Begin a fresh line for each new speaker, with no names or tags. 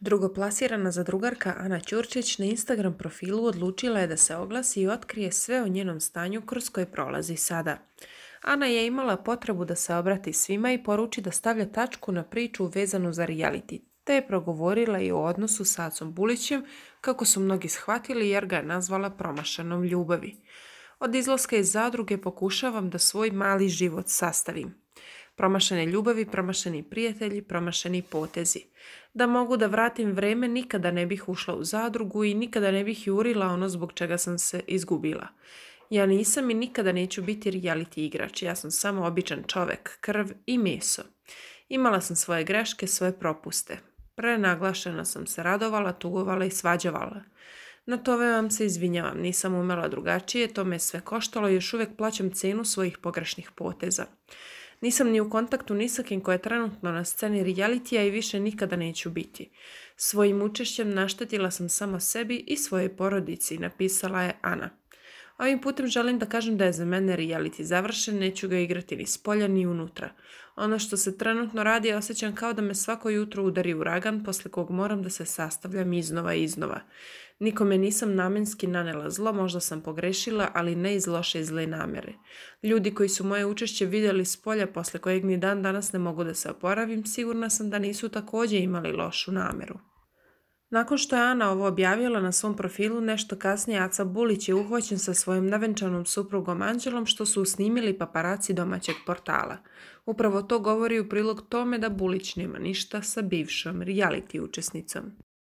Drugoplasirana zadrugarka Ana Ćurčić na Instagram profilu odlučila je da se oglasi i otkrije sve o njenom stanju kroz koje prolazi sada. Ana je imala potrebu da se obrati svima i poruči da stavlja tačku na priču vezanu za reality, te je progovorila i o odnosu sa Acom Bulićem, kako su mnogi shvatili jer ga je nazvala promašanom ljubavi. Od izlaska iz zadruge pokušavam da svoj mali život sastavim promašene ljubavi, promašeni prijatelji, promašeni potezi. Da mogu da vratim vreme, nikada ne bih ušla u zadrugu i nikada ne bih jurila ono zbog čega sam se izgubila. Ja nisam i nikada neću biti reality igrač, ja sam samo običan čovek, krv i meso. Imala sam svoje greške, svoje propuste. Prenaglašena sam se radovala, tugovala i svađavala. Na tome vam se izvinjavam, nisam umela drugačije, to me sve koštalo i još uvijek plaćam cenu svojih pogrešnih poteza. Nisam ni u kontaktu ni sa kim koja je trenutno na sceni realitija i više nikada neću biti. Svojim učešćem naštetila sam samo sebi i svojoj porodici, napisala je Ana. Ovim putem želim da kažem da je za mene reality završen, neću ga igrati ni spolja ni unutra. Ono što se trenutno radi osjećam kao da me svako jutro udari uragan posle kog moram da se sastavljam iznova i iznova. Nikome nisam namenski nanela zlo, možda sam pogrešila, ali ne iz loše i zle namere. Ljudi koji su moje učešće vidjeli s polja posle kojeg ni dan danas ne mogu da se oporavim, sigurna sam da nisu također imali lošu nameru. Nakon što je Ana ovo objavila na svom profilu, nešto kasnije Aca Bulić je uhvaćen sa svojim navenčanom suprugom Anđelom što su snimili paparaci domaćeg portala. Upravo to govori u prilog tome da Bulić nema ništa sa bivšom reality učesnicom.